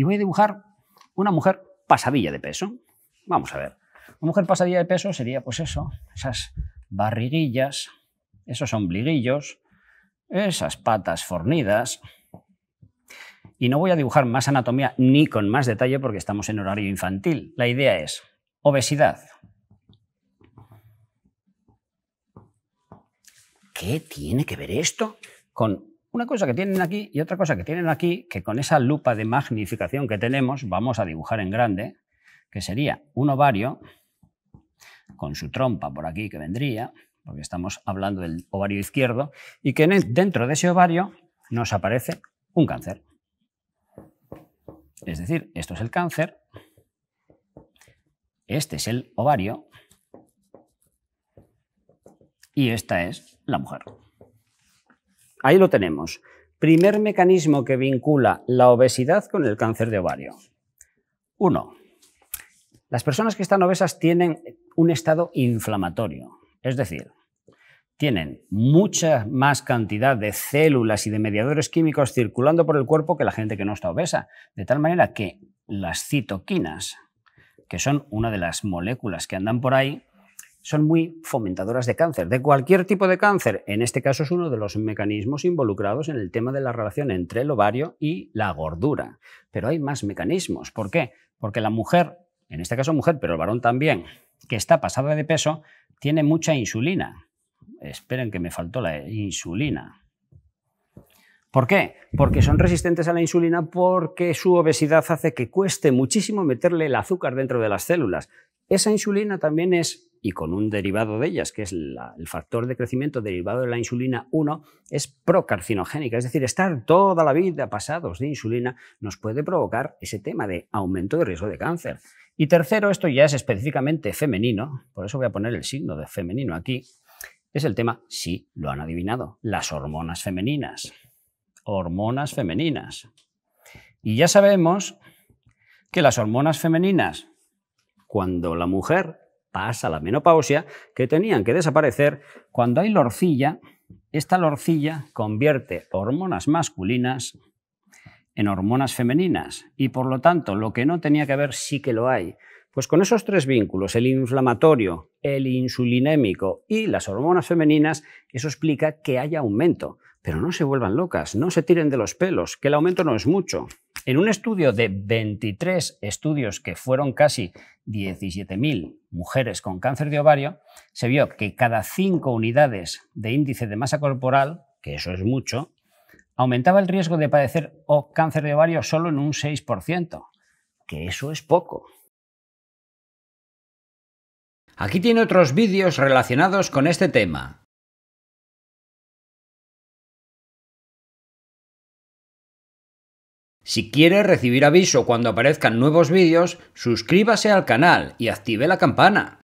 y voy a dibujar una mujer pasadilla de peso. Vamos a ver. Una mujer pasadilla de peso sería pues eso, esas barriguillas, esos ombliguillos, esas patas fornidas. Y no voy a dibujar más anatomía ni con más detalle porque estamos en horario infantil. La idea es obesidad. ¿Qué tiene que ver esto con una cosa que tienen aquí y otra cosa que tienen aquí, que con esa lupa de magnificación que tenemos vamos a dibujar en grande, que sería un ovario con su trompa por aquí que vendría, porque estamos hablando del ovario izquierdo, y que dentro de ese ovario nos aparece un cáncer. Es decir, esto es el cáncer, este es el ovario y esta es la mujer. Ahí lo tenemos. Primer mecanismo que vincula la obesidad con el cáncer de ovario. Uno, Las personas que están obesas tienen un estado inflamatorio, es decir, tienen mucha más cantidad de células y de mediadores químicos circulando por el cuerpo que la gente que no está obesa, de tal manera que las citoquinas, que son una de las moléculas que andan por ahí, son muy fomentadoras de cáncer, de cualquier tipo de cáncer. En este caso es uno de los mecanismos involucrados en el tema de la relación entre el ovario y la gordura. Pero hay más mecanismos. ¿Por qué? Porque la mujer, en este caso mujer, pero el varón también, que está pasada de peso, tiene mucha insulina. Esperen que me faltó la insulina. ¿Por qué? Porque son resistentes a la insulina porque su obesidad hace que cueste muchísimo meterle el azúcar dentro de las células. Esa insulina también es y con un derivado de ellas, que es el factor de crecimiento derivado de la insulina 1, es procarcinogénica. Es decir, estar toda la vida pasados de insulina nos puede provocar ese tema de aumento de riesgo de cáncer. Y tercero, esto ya es específicamente femenino, por eso voy a poner el signo de femenino aquí, es el tema, sí, lo han adivinado, las hormonas femeninas. Hormonas femeninas. Y ya sabemos que las hormonas femeninas, cuando la mujer pasa la menopausia, que tenían que desaparecer, cuando hay lorcilla, esta lorcilla convierte hormonas masculinas en hormonas femeninas y por lo tanto lo que no tenía que haber sí que lo hay. Pues con esos tres vínculos, el inflamatorio, el insulinémico y las hormonas femeninas, eso explica que haya aumento. Pero no se vuelvan locas, no se tiren de los pelos, que el aumento no es mucho. En un estudio de 23 estudios que fueron casi 17.000 mujeres con cáncer de ovario, se vio que cada 5 unidades de índice de masa corporal, que eso es mucho, aumentaba el riesgo de padecer o cáncer de ovario solo en un 6%, que eso es poco. Aquí tiene otros vídeos relacionados con este tema. Si quieres recibir aviso cuando aparezcan nuevos vídeos, suscríbase al canal y active la campana.